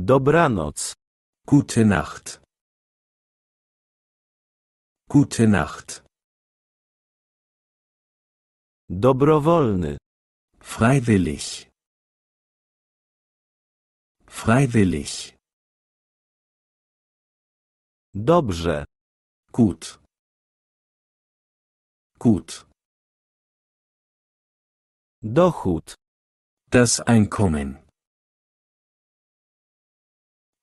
Dobranoc. Gute Nacht. Gute Nacht. Dobrowolny. Freiwillig. Freiwillig. Dobrze. Gut. Gut. Dochód. Das Einkommen.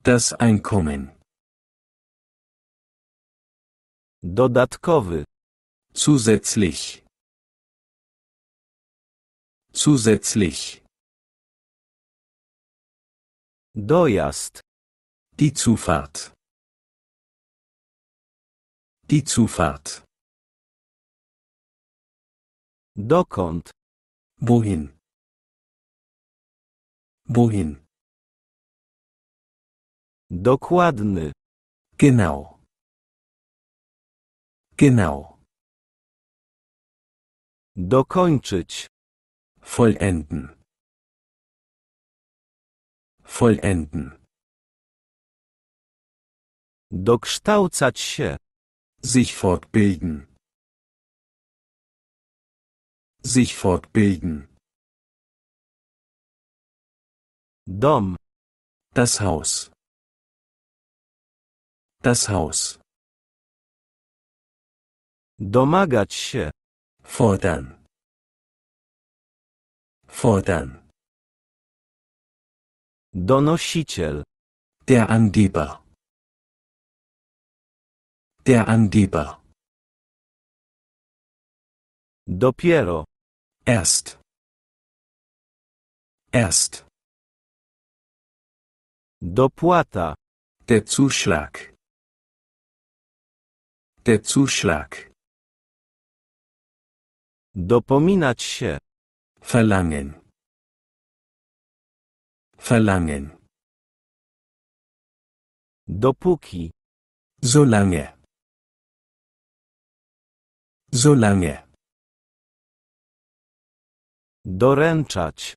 Das Einkommen. Dodatkowy. Zusätzlich. Zusätzlich. Dojazd. Die Zufahrt. Die Zufahrt. Dokąd? Wohin? Wohin? Dokładny. Genau. Genau. Dokończyć. Vollenden. Vollenden. Dokształcać się. Sich fortbilden. Sich fortbilden. Dom. Das Haus. Das Haus. Domagać się. Fordern. Fordern. Donosiciel. Der Angeber. Der Angeber. Dopiero. Erst. Erst. Dopłata. Der Zuschlag. Der Zuschlag. Dopominać się. Verlangen. Verlangen. Dopóki. Solange. Solange. Doręczać.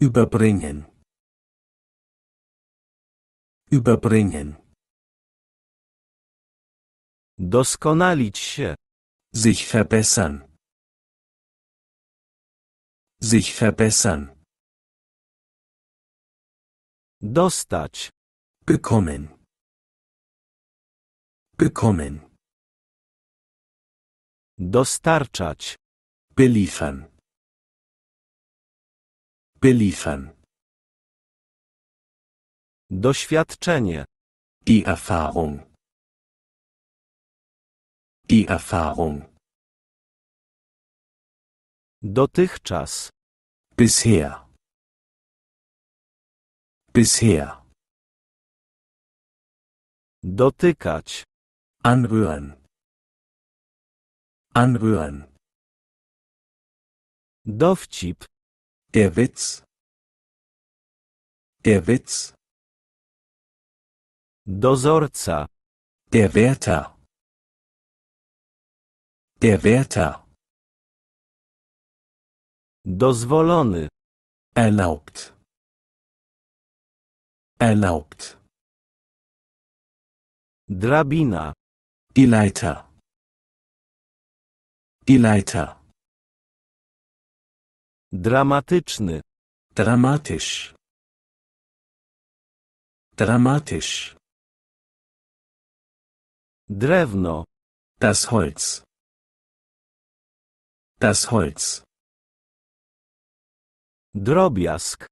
Überbringen. Überbringen. Doskonalić się. Sich verbessern. Sich verbessern. Dostać. Bekommen. Bekommen. Dostarczać. Beliefern. Beliefern. Doświadczenie. Die Erfahrung. Die Erfahrung. Dotychczas. Bisher. Bisher. Dotykać. Anrühren. Anrühren. Dowcip. Der Witz. Der Witz. Dozorca. Der Wärter. Der Wärter. Dozwolony. Erlaubt. Erlaubt. Drabina. Die Leiter. Die Leiter. Dramatyczny. Dramatisch. Dramatisch. Drewno. Das Holz. Das Holz. Drobiask.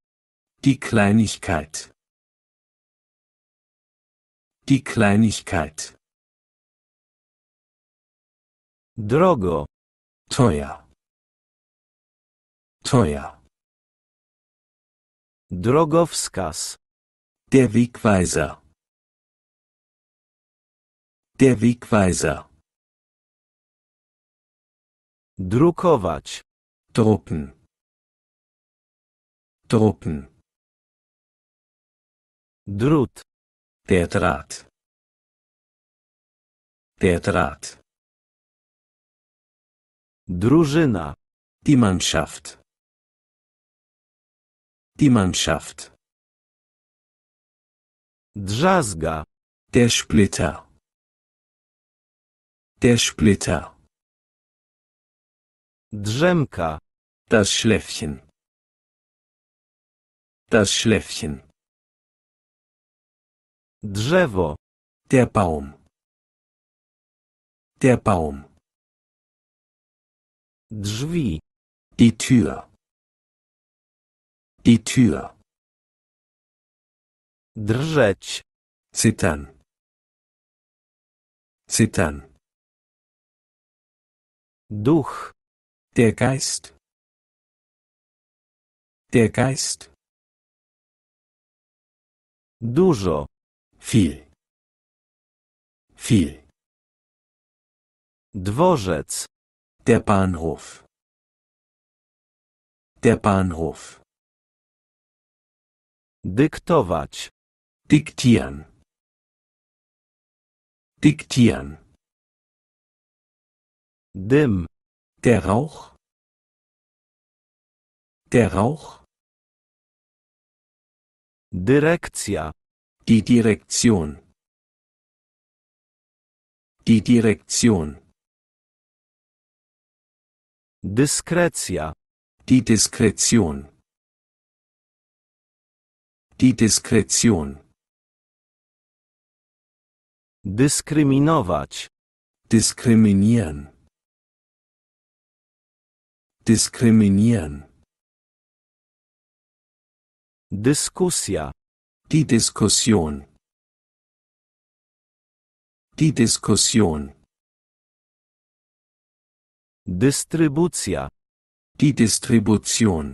Die Kleinigkeit. Die Kleinigkeit. Drogo. Teuer. Teuer. Drogowskas. Der Wegweiser. Der Wegweiser. Drukować. Drucken. Drucken. Drut. Der Draht. Der Draht. Drużyna. Die Mannschaft. Die Mannschaft. Drzazga. Der Splitter. Der Splitter. Drzemka. Das Schläfchen. Das Schläfchen. Drzewo. Der Baum. Der Baum. Drzwi. Die Tür. Die Tür. Drżeć. Zittern. Zittern. Duch. Der Geist. Der Geist. Dużo. Viel. Viel. Dworzec. Der Bahnhof. Der Bahnhof. Dyktować. Diktieren. Diktieren. Dym. Der Rauch Der Rauch Dyrekcja Die Direktion Die Direktion Dyskrecja Die Diskretion Die Diskretion Dyskryminować Diskriminieren Diskriminieren. Diskussia. Die Diskussion. Die Diskussion. Dystrybucja. Die Distribution.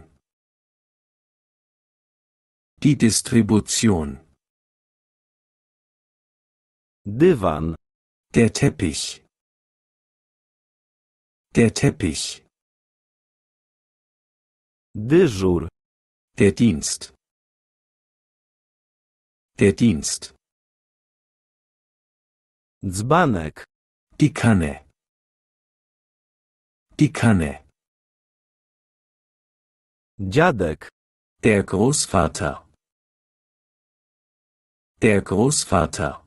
Die Distribution. Divan. Der Teppich. Der Teppich. Dyżur. Der Dienst. Der Dienst. Dzbanek. Die Kanne. Die Kanne. Dziadek. Der Großvater. Der Großvater.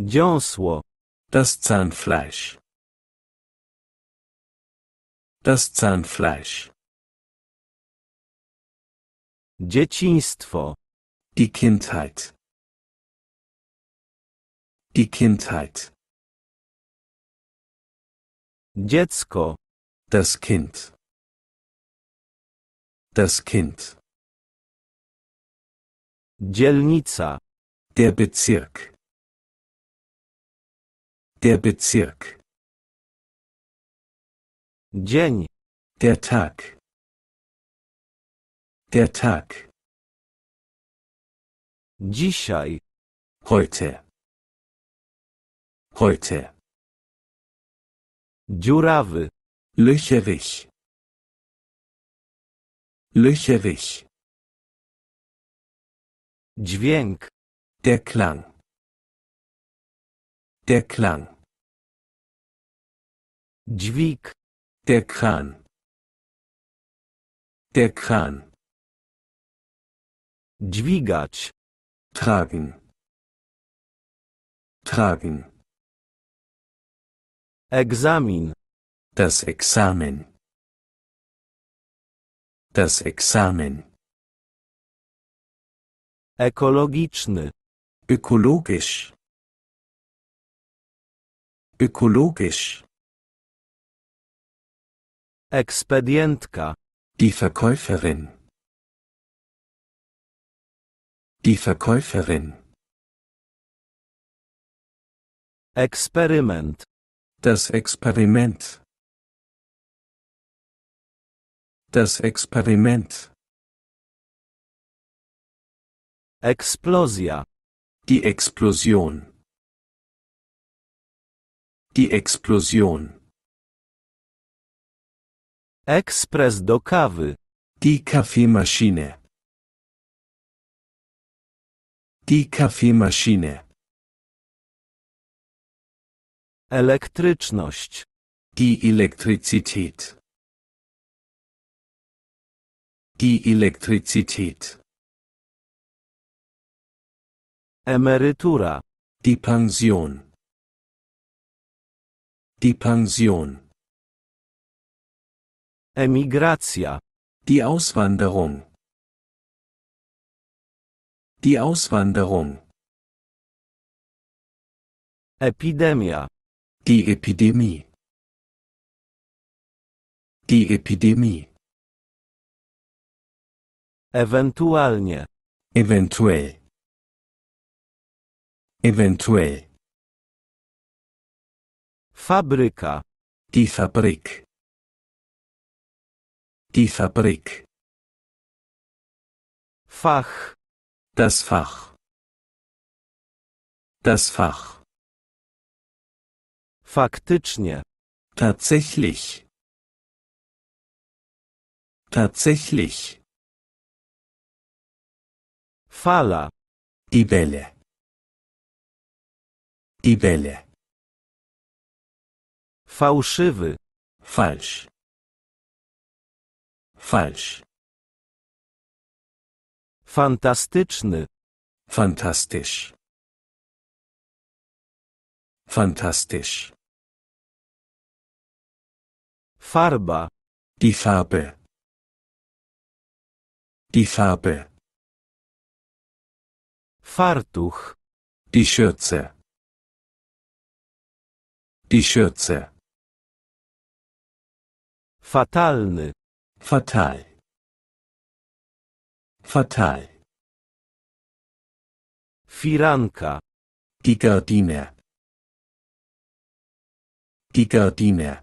Dziosło. Das Zahnfleisch. Das Zahnfleisch. Dzieciństwo. Die Kindheit. Die Kindheit. Dziecko. Das Kind. Das Kind. Dzielnica. Der Bezirk. Der Bezirk. Dzień. Der Tag. Der Tag. Dzisiaj. Heute. Heute. Dziurawy. Löcherig. Löcherig. Dźwięk. Der Klang. Der Klang. Dźwig. Der Kran. Der Kran. Dźwigacz. Tragen. Tragen. Examin. Das Examen. Das Examen. Ekologiczny. Ökologisch. Ökologisch. Ekspedientka. Die Verkäuferin. Die Verkäuferin. Experiment. Das Experiment. Das Experiment. Explosia. Die Explosion. Die Explosion. Ekspres do kawy. Die Kaffeemaschine. Die Kaffeemaschine. Elektryczność. Die Elektrizität. Die Elektrizität. Emerytura. Die Pension. Die Pension. Emigracja. Die Auswanderung. Die Auswanderung. Epidemia. Die Epidemie. Die Epidemie. Ewentualnie. Eventuell. Eventuell. Fabryka. Die Fabrik. Die Fabrik. Fach. Das Fach. Das Fach. Faktycznie. Tatsächlich. Tatsächlich. Fala. Die Bälle. Die Bälle. Fałszywy. Falsch. Falsch. Fantastyczny. Fantastisch. Fantastisch. Farba. Die Farbe. Die Farbe. Fartuch. Die Schürze. Die Schürze. Fatalny fatal fatal firanka die Gardine die Gardine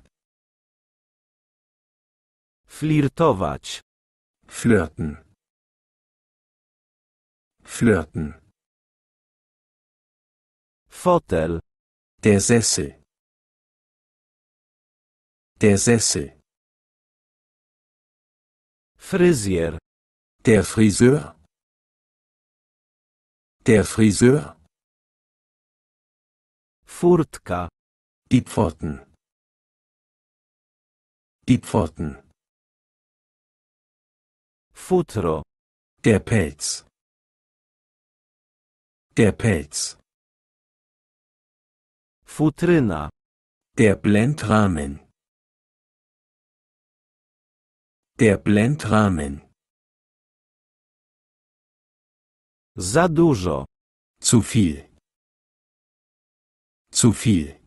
flirtować flirten flirten Fotel. Der Sessel. Der Sessel. Frisier. Der Friseur. Der Friseur. Furtka. Die Pforten. Die Pforten. Futro. Der Pelz. Der Pelz. Futrina. Der Blendrahmen. Der Blendrahmen. Za dużo. Zu viel. Zu viel.